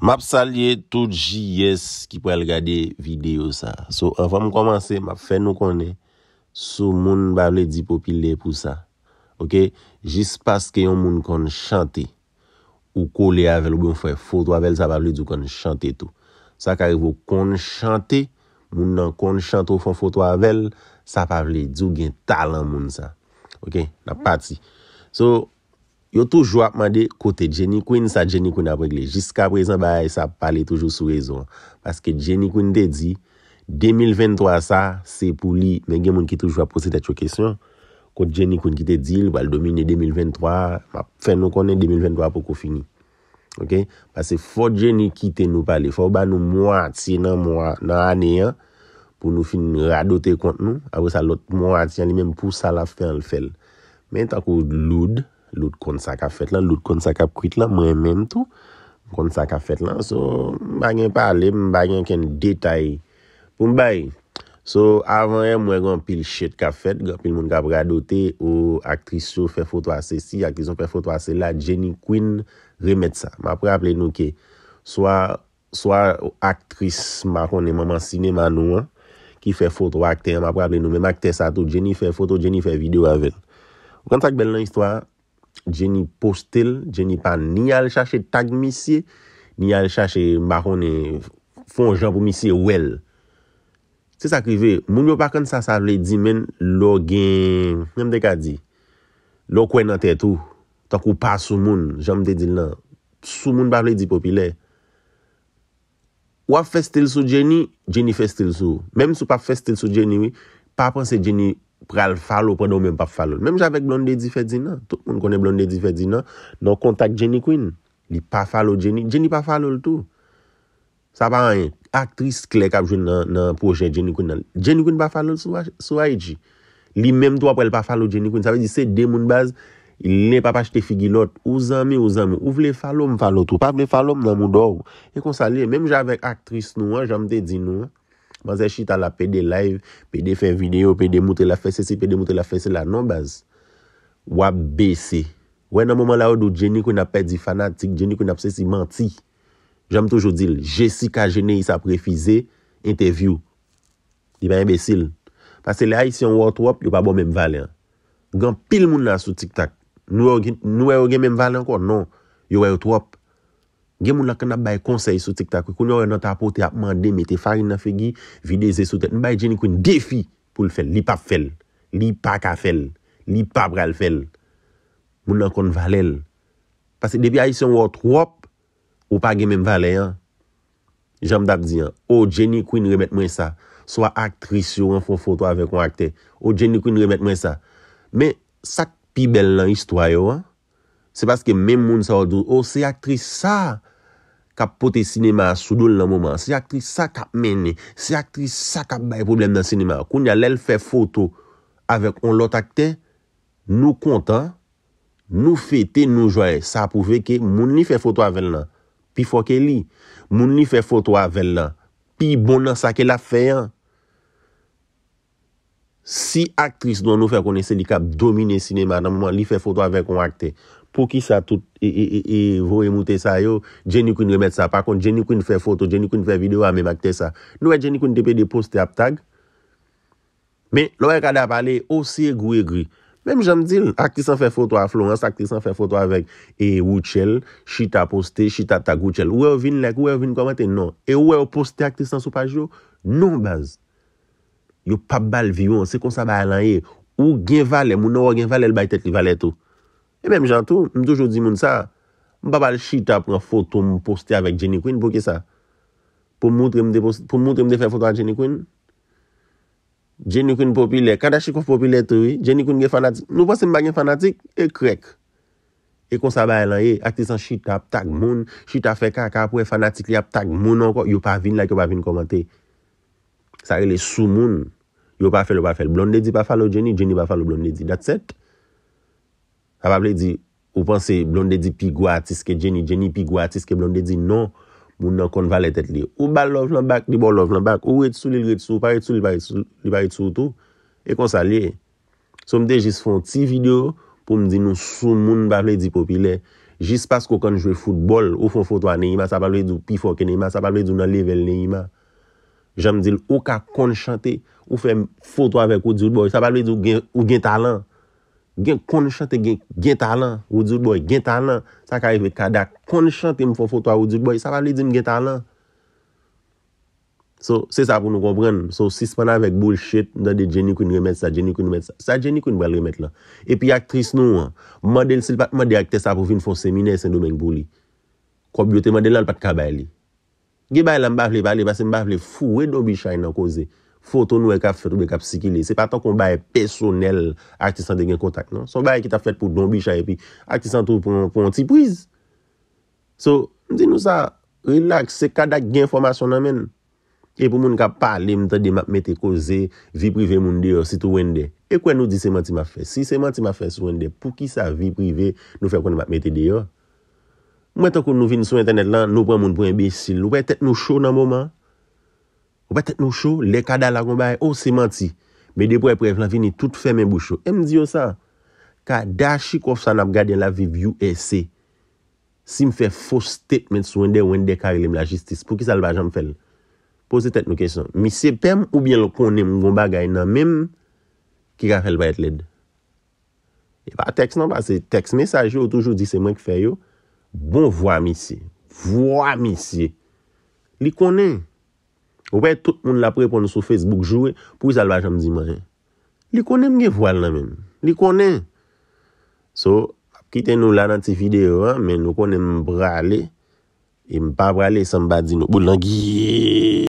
M ap salye tout G.I.S. ki pou el gade video sa. So, an fa m komanse, m ap fè nou konne sou moun bavle di popile pou sa. Ok? Jis paske yon moun kon chante ou kole avel ou gen fwe foto avel sa bavle di kon chante tou. Sa kare vou kon chante, moun nan kon chante ou fon foto avel, sa bavle di gen talan moun sa. Ok? Na pati. So... Yo toujwa apman de kote Jenny Quinn sa Jenny Quinn apregle. Jiska prezant baye sa pale toujou sou rezon. Paske Jenny Quinn te di, 2023 sa se pou li, men gen moun ki toujwa pose te chou kesyon, kote Jenny Quinn ki te di, il bal domine 2023, ma fè nou konen 2023 pou kou fini. Ok? Paske fò Jenny ki te nou pale, fò ba nou mwa ati nan mwa nan aneyan, pou nou fin radote kont nou, avè sa lot mwa ati an li men pou sa la fè an l fel. Men tako loud, Lout kon sa ka fet lan, lout kon sa ka pkwit lan, mwen men tou. Kon sa ka fet lan, so bagen pale, bagen ken detay pou mbay. So avan e mwen gen pil chet ka fet, pil moun ka pradote, ou aktris yo fe foto a se si, aktris yo fe foto a se la, Jenny Quinn remet sa. Mwen apre aple nou ke, swa, swa ou aktris makon e mwen man sinema nou an, ki fe foto akte, mwen apre aple nou, mwen akte sa tou, Jenny fe foto, Jenny fe video aven. O kontak bel nan istwa, Jeni pou stil, jeni pa ni al chache tag misye, ni al chache mbakon e fon jan pou misye wel. Se sa ki ve, moun yo bakan sa sa vle di men lo gen, nem de ka di, lo kwen nan tetou, tok ou pa sou moun, jen mde di lan, sou moun pa vle di popile. Wap fes stil sou jeni, jeni fes stil sou. Mem sou pa fes stil sou jeni we, pa panse jeni... Pre al falo, pre nou men pa falo. Mem javek blonde de dife di nan. Tout moun konen blonde de dife di nan. Nan kontak Jenny Quinn. Li pa falo Jenny. Jenny pa falo l'tou. Sa pa an yon. Aktris klek ap joun nan proje Jenny Quinn. Jenny Quinn pa falo sou aji. Li men to ap pre l pa falo Jenny Quinn. Sa pe di se demoun baz. Li ne pa pa jte figi lot. Ou zan mi, ou zan mi. Ou vle falo m falo tou. Pa vle falo m nan moudor. E konsa li. Mem javek aktris nou an. Jam te di nou an. Pansè chita la pè de live, pè de fè video, pè de moutè la fè sè si, pè de moutè la fè sè la nonbaz. Wap bè sè. Wè nan mouman la ou do jenik wè na pè di fanatik, jenik wè na pè sè si manti. Jèm toujou dil, jèsi ka jenè yi sa prefize, interview. Di wè yè bè sil. Pase lè a yi si yon wè wè wè wè wè, yon pa bo mèm valen. Mwen pil moun nan sou tiktak. Nou wè yon gen mèm valen kon, non. Yon wè wè wè wè wè wè wè. Gen moun lakon ap bay konsey sou tiktakwe. Koun yon yon nan ta apote apman demete farin nan fegi videze sou tiktakwe. N bay geni kwen defi pou l fel. Li pap fel. Li paka fel. Li pap ral fel. Moun lakon valel. Pase debi ay si yon wot wop. Ou pa gen men valen. Jan mdap di an. Ou oh, geni kwen remet mwen sa. So a aktris yo an fon foto ave kon akte. Ou oh, geni kwen remet mwen sa. Men sak pi bel nan histwayo an. Se paske men moun sa wadou... Ou oh, se aktris sa... Kap pote sinema a sudoul nan mouman... Se aktris sa kap mene... Se aktris sa kap baye problem dan sinema... Koun yalel fe foto... Avèk on lot akte... Nou kontan... Nou fete nou jwaye... Sa apouve ke moun ni fe foto avèl nan... Pi fòke li... Moun ni fe foto avèl nan... Pi bonan sa ke la fèyan... Si aktris don nou fè konen selikap... Domine sinema nan mouman... Li fe foto avèk on akte... pou ki sa tout e, e, e, e vo emote sa yo, jenikoun remet sa. Par kon, jenikoun fè foto, jenikoun fè video a mèm akte sa. Nou e jenikoun tepe de poste ap tag. Mè, lò e kade ap ale, osi e gou e gri. Mèm janm di, akte san fè foto a Florens, akte san fè foto avek, e Wouchel, chita poste, chita tag Wouchel. Ou e ou vin lek, ou e ou vin komante, non. E ou e ou poste akte san sou page yo, non baz. Yo pap bal viyon, se kon sa ba alan ye, ou gen vale, moun ou gen vale l bay tet li valet ou. Ebe eh m jantou, m toujou di moun sa, m babal chita pran foto m poste avek Jenny Quinn pou ke sa? Pou moutre m de fè foto an Jenny Quinn? Jenny Quinn popile, kada chikouf popile tèwi, Jenny Quinn gen fanatik, nou pasen bagen fanatik, e krek. E konsa bay lan, e, akte san chita ap tak moun, chita fè kaka apwe fanatik li ap tak moun anko, yo pa vin like, yo pa vin komante. Sa re le sou moun, yo pa fel, yo pa fel, blondedi pa falo Jenny, Jenny pa falo blondedi, dat set. Sa pa ple di, ou panse blonde di pigwa atiske jeni, jeni pigwa atiske blonde di non, moun nan kon valet et li. Ou balov lan bak, li bolov lan bak, ou etsou li etsou, ou paretsou li paretsou, li paretsou tou, e konsa li e. Sou mde jis fon ti video pou mdi nou sou moun pa ple di popile, jis pasko kon jwe futbol, ou fon fotwa neyma, sa pa ple di pi fokke neyma, sa pa ple di nan level neyma. Jan mdi, ou ka kon chante, ou fe fotwa vek ou di utbo, sa pa ple di ou gen talan, Gen konsyante gen talan. Ou djout boy, gen talan. Sa ka eve kadak konsyante yon fò fòto a ou djout boy. Sa pa li din gen talan. So, se sa pou nou kobren. So, si se pa nan vek boulshet, nan de geni koun remet sa, geni koun remet sa, sa geni koun brel remet la. E pi aktris nou an, model se l pat model akte sa pou vin fò seminer sen domen kbou li. Kwa biote model an pat ka bay li. Ge bay la mbafle bay li, se mbafle fwè dobi chay nan koze. Foto nou e ka fet ou e ka psikile. Se patan kon baye pesonel aktisan te gen kontak. Non? Son baye ki ta fet pou donbisha e pi aktisan tou pon ti priz. So, mdi nou sa, relax, se kada gen informasyon nan men. E pou moun ka pale mta di mapmete koze, vi prive moun deyo, sitou wende. E kwen nou di seman ti ma fe? Si seman ti ma fe sou wende, pou ki sa vi prive nou fe kon mapmete deyo? Mwen tan kon nou vin sou internet lan, nou pran moun pran besil. Mwen tet nou show nan mouman. Ou pa tet nou chou, le kada la gomba e, ou se manti, me depo e pref la vini, tout fè men bou chou. E m diyo sa, ka dashi kof san ap gadi an la viv U.S.C. si m fè fòs statement sou en de ou en de kari lem la jistis, pou ki sal vajan m fèl. Pose tet nou kesyon, mi se pèm ou bien lò konen m gomba gay nan, mem ki gafèl vayet led. E pa teks nan, pa se teks mesaj yo, toujou di se mwen ki fè yo, bon vwa mi se, vwa mi se. Li konen, Oupe, tout moun la pre pon sou Facebook jowe pou y salva chanm di manjen. Li konen mge voal nan men. Li konen. So, ap kite nou la nan ti video, men, nou konen mbra le. E mpa mbra le san badi nou. Boulan giye.